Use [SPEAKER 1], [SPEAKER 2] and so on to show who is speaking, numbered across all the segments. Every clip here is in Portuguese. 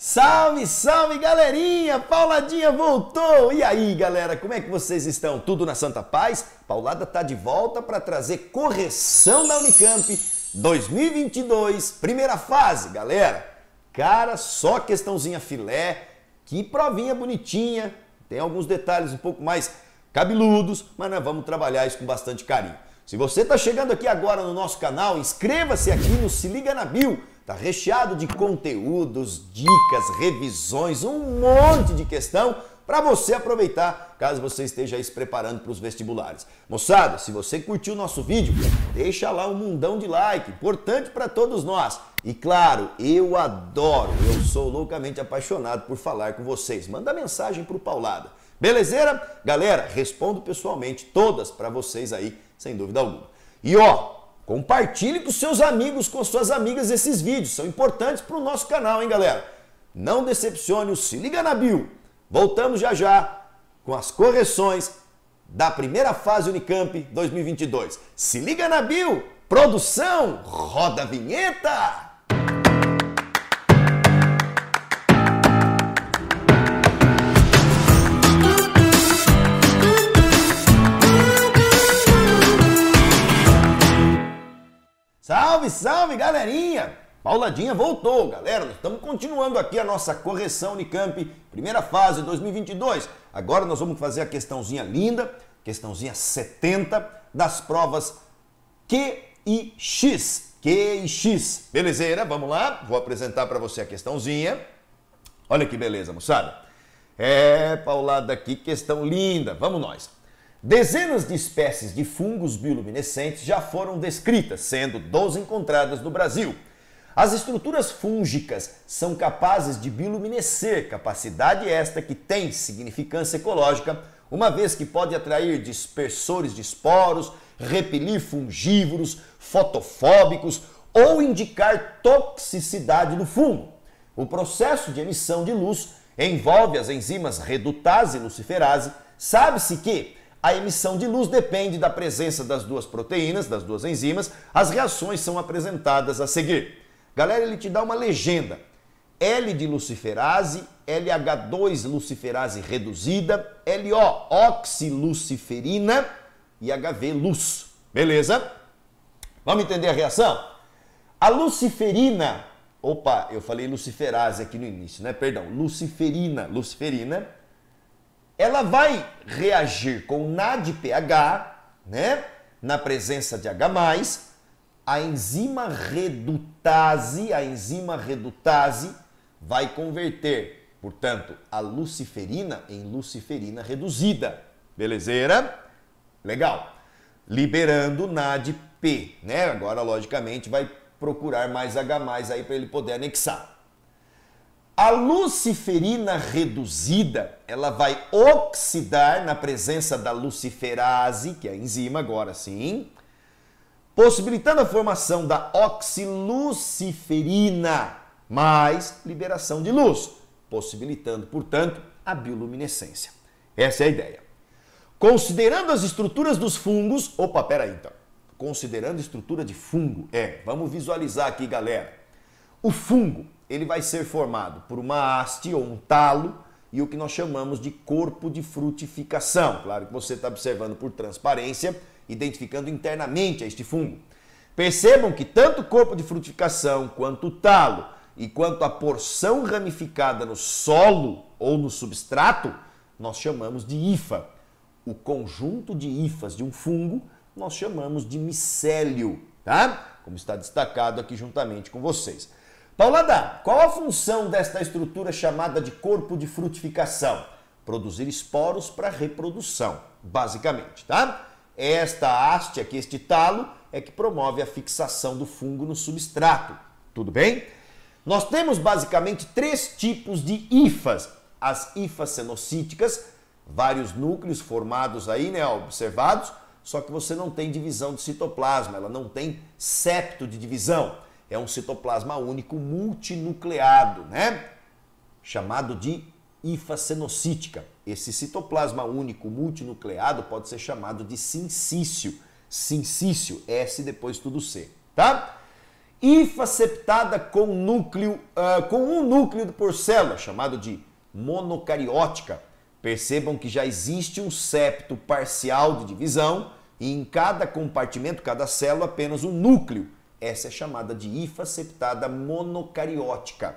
[SPEAKER 1] Salve, salve galerinha! Pauladinha voltou! E aí galera, como é que vocês estão? Tudo na Santa Paz? Paulada tá de volta para trazer correção da Unicamp 2022, primeira fase, galera. Cara, só questãozinha filé, que provinha bonitinha, tem alguns detalhes um pouco mais cabeludos, mas nós vamos trabalhar isso com bastante carinho. Se você está chegando aqui agora no nosso canal, inscreva-se aqui no Se Liga na Bio Tá recheado de conteúdos, dicas, revisões, um monte de questão para você aproveitar caso você esteja aí se preparando para os vestibulares. Moçada, se você curtiu o nosso vídeo, deixa lá um mundão de like, importante para todos nós. E claro, eu adoro, eu sou loucamente apaixonado por falar com vocês. Manda mensagem para o Paulada. beleza, Galera, respondo pessoalmente todas para vocês aí, sem dúvida alguma. E ó, Compartilhe com seus amigos, com suas amigas esses vídeos, são importantes para o nosso canal, hein, galera? Não decepcione, se liga na bio. Voltamos já já com as correções da primeira fase Unicamp 2022. Se liga na bio, produção, roda a vinheta! Salve, salve, galerinha! Pauladinha voltou, galera. Nós estamos continuando aqui a nossa correção Unicamp, primeira fase 2022. Agora nós vamos fazer a questãozinha linda, questãozinha 70 das provas Q e X. Q e X. Belezeira? Vamos lá? Vou apresentar para você a questãozinha. Olha que beleza, moçada. É, Paulada que questão linda. Vamos nós. Dezenas de espécies de fungos bioluminescentes já foram descritas, sendo 12 encontradas no Brasil. As estruturas fúngicas são capazes de bioluminescer, capacidade esta que tem significância ecológica, uma vez que pode atrair dispersores de esporos, repelir fungívoros, fotofóbicos ou indicar toxicidade do fungo. O processo de emissão de luz envolve as enzimas redutase e luciferase. Sabe-se que a emissão de luz depende da presença das duas proteínas, das duas enzimas. As reações são apresentadas a seguir. Galera, ele te dá uma legenda. L de luciferase, LH2 luciferase reduzida, LO oxiluciferina e HV luz. Beleza? Vamos entender a reação? A luciferina, opa, eu falei luciferase aqui no início, né? Perdão, luciferina, luciferina ela vai reagir com NADPH, né? Na presença de H+, a enzima redutase, a enzima redutase vai converter, portanto, a luciferina em luciferina reduzida. beleza? Legal. Liberando NADP, né? Agora, logicamente, vai procurar mais H+, aí para ele poder anexar. A luciferina reduzida, ela vai oxidar na presença da luciferase, que é a enzima agora sim, possibilitando a formação da oxiluciferina, mais liberação de luz, possibilitando, portanto, a bioluminescência. Essa é a ideia. Considerando as estruturas dos fungos, opa, pera aí então. Considerando estrutura de fungo, é, vamos visualizar aqui, galera. O fungo, ele vai ser formado por uma haste ou um talo e o que nós chamamos de corpo de frutificação. Claro que você está observando por transparência, identificando internamente este fungo. Percebam que tanto o corpo de frutificação quanto o talo e quanto a porção ramificada no solo ou no substrato, nós chamamos de hifa. O conjunto de hifas de um fungo nós chamamos de micélio, tá? Como está destacado aqui juntamente com vocês. Paulada, qual a função desta estrutura chamada de corpo de frutificação? Produzir esporos para reprodução, basicamente, tá? É esta haste aqui, este talo, é que promove a fixação do fungo no substrato, tudo bem? Nós temos basicamente três tipos de hifas. As hifas senocíticas, vários núcleos formados aí, né, observados, só que você não tem divisão de citoplasma, ela não tem septo de divisão é um citoplasma único multinucleado, né? Chamado de hifacenocítica. Esse citoplasma único multinucleado pode ser chamado de sincício. Sincício, S depois tudo C, tá? Hifaceptada com núcleo, uh, com um núcleo por célula, chamado de monocariótica. Percebam que já existe um septo parcial de divisão e em cada compartimento, cada célula, apenas um núcleo essa é chamada de hifa septada monocariótica.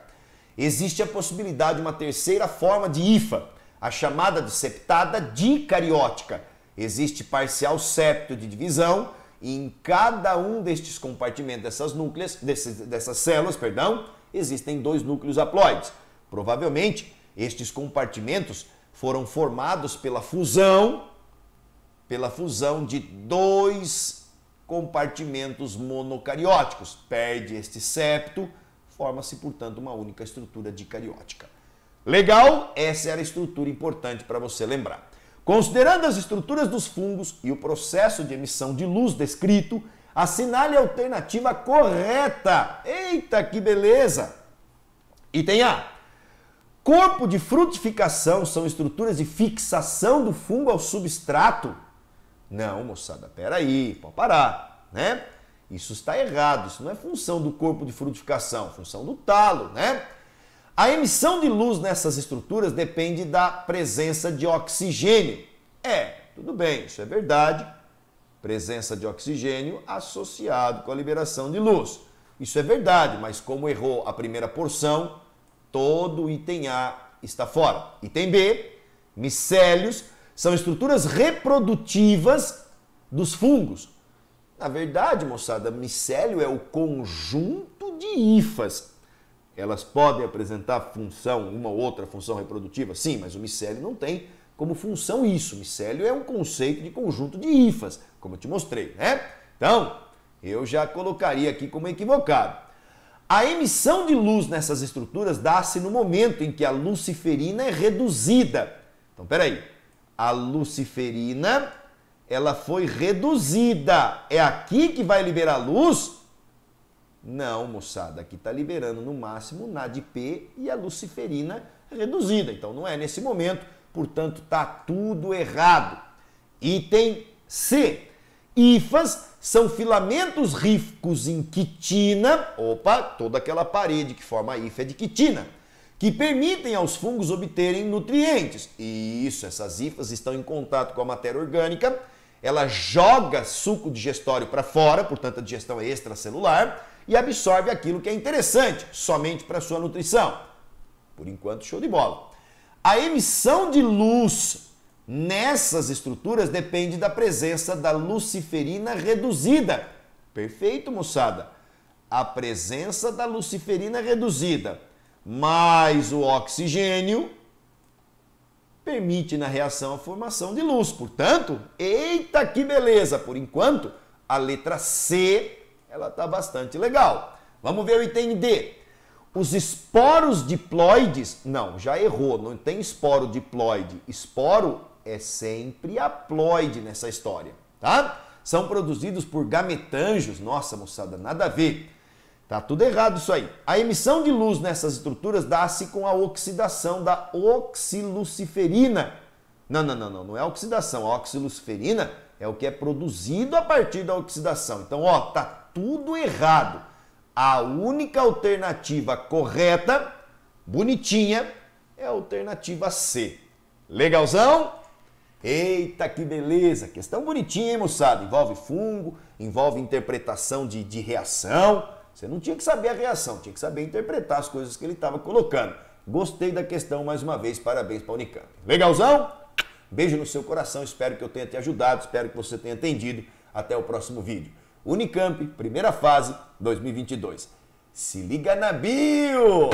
[SPEAKER 1] Existe a possibilidade de uma terceira forma de hifa, a chamada de septada dicariótica. Existe parcial septo de divisão e em cada um destes compartimentos dessas núcleas, dessas células, perdão, existem dois núcleos haploides. Provavelmente, estes compartimentos foram formados pela fusão pela fusão de dois compartimentos monocarióticos. Perde este septo, forma-se, portanto, uma única estrutura dicariótica. Legal? Essa era a estrutura importante para você lembrar. Considerando as estruturas dos fungos e o processo de emissão de luz descrito, assinale a alternativa correta. Eita, que beleza! Item A. Corpo de frutificação são estruturas de fixação do fungo ao substrato não, moçada, peraí, pode parar, né? Isso está errado, isso não é função do corpo de frutificação, é função do talo, né? A emissão de luz nessas estruturas depende da presença de oxigênio. É, tudo bem, isso é verdade. Presença de oxigênio associado com a liberação de luz. Isso é verdade, mas como errou a primeira porção, todo item A está fora. Item B, micélios são estruturas reprodutivas dos fungos. Na verdade, moçada, micélio é o conjunto de hifas. Elas podem apresentar função, uma ou outra função reprodutiva, sim, mas o micélio não tem como função isso. Micélio é um conceito de conjunto de hifas, como eu te mostrei, né? Então, eu já colocaria aqui como equivocado. A emissão de luz nessas estruturas dá-se no momento em que a luciferina é reduzida. Então, peraí, a luciferina, ela foi reduzida. É aqui que vai liberar luz? Não, moçada, aqui está liberando no máximo o NADP e a luciferina é reduzida. Então não é nesse momento, portanto está tudo errado. Item C. IFAs são filamentos ricos em quitina. Opa, toda aquela parede que forma a IFA é de quitina que permitem aos fungos obterem nutrientes. E isso, essas hifas estão em contato com a matéria orgânica, ela joga suco digestório para fora, portanto a digestão é extracelular, e absorve aquilo que é interessante, somente para sua nutrição. Por enquanto, show de bola. A emissão de luz nessas estruturas depende da presença da luciferina reduzida. Perfeito, moçada. A presença da luciferina reduzida mais o oxigênio permite na reação a formação de luz. Portanto, eita que beleza! Por enquanto, a letra C ela está bastante legal. Vamos ver o item D. Os esporos diploides, não, já errou, não tem esporo diploide. Esporo é sempre haploide nessa história, tá? São produzidos por gametanjos, nossa moçada, nada a ver Tá tudo errado isso aí. A emissão de luz nessas estruturas dá-se com a oxidação da oxiluciferina. Não, não, não, não, não é oxidação. A oxiluciferina é o que é produzido a partir da oxidação. Então, ó, tá tudo errado. A única alternativa correta, bonitinha, é a alternativa C. Legalzão? Eita, que beleza! Questão bonitinha, hein, moçada? Envolve fungo, envolve interpretação de, de reação. Você não tinha que saber a reação, tinha que saber interpretar as coisas que ele estava colocando. Gostei da questão mais uma vez, parabéns para a Unicamp. Legalzão? Beijo no seu coração, espero que eu tenha te ajudado, espero que você tenha entendido. Até o próximo vídeo. Unicamp, primeira fase, 2022. Se liga na bio!